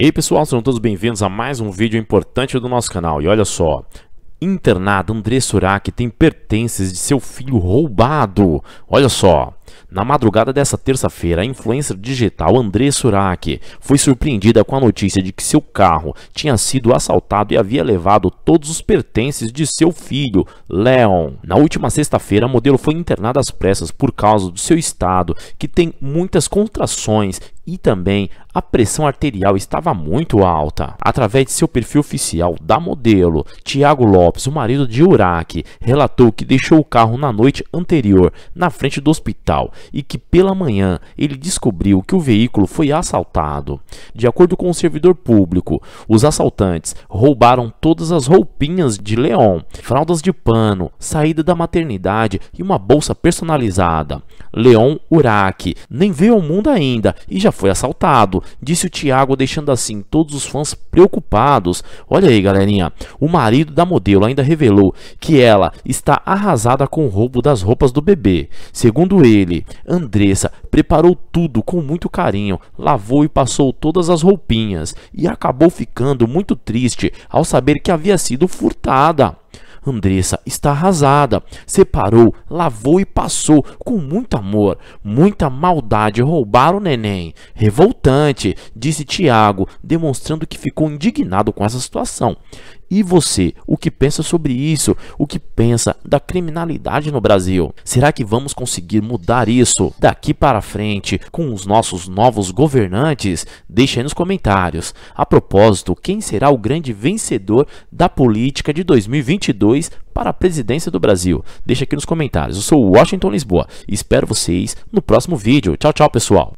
E aí pessoal, sejam todos bem-vindos a mais um vídeo importante do nosso canal. E olha só, internado André Surak tem pertences de seu filho roubado. Olha só, na madrugada dessa terça-feira, a influencer digital André Surak foi surpreendida com a notícia de que seu carro tinha sido assaltado e havia levado todos os pertences de seu filho, Leon. Na última sexta-feira, a modelo foi internada às pressas por causa do seu estado, que tem muitas contrações e também a pressão arterial estava muito alta. Através de seu perfil oficial da modelo, Tiago Lopes, o marido de Uraki, relatou que deixou o carro na noite anterior na frente do hospital local e que pela manhã ele descobriu que o veículo foi assaltado. De acordo com o servidor público, os assaltantes roubaram todas as roupinhas de Leon, fraldas de pano, saída da maternidade e uma bolsa personalizada. Leon Uraki nem veio ao mundo ainda e já foi assaltado, disse o Tiago, deixando assim todos os fãs preocupados. Olha aí, galerinha, o marido da modelo ainda revelou que ela está arrasada com o roubo das roupas do bebê. Segundo ele, ele. Andressa preparou tudo com muito carinho, lavou e passou todas as roupinhas e acabou ficando muito triste ao saber que havia sido furtada. Andressa está arrasada. Separou, lavou e passou com muito amor, muita maldade roubar o neném. Revoltante, disse Tiago, demonstrando que ficou indignado com essa situação. E você, o que pensa sobre isso? O que pensa da criminalidade no Brasil? Será que vamos conseguir mudar isso daqui para frente com os nossos novos governantes? Deixe aí nos comentários. A propósito, quem será o grande vencedor da política de 2022 para a presidência do Brasil? Deixa aqui nos comentários. Eu sou Washington Lisboa e espero vocês no próximo vídeo. Tchau, tchau, pessoal.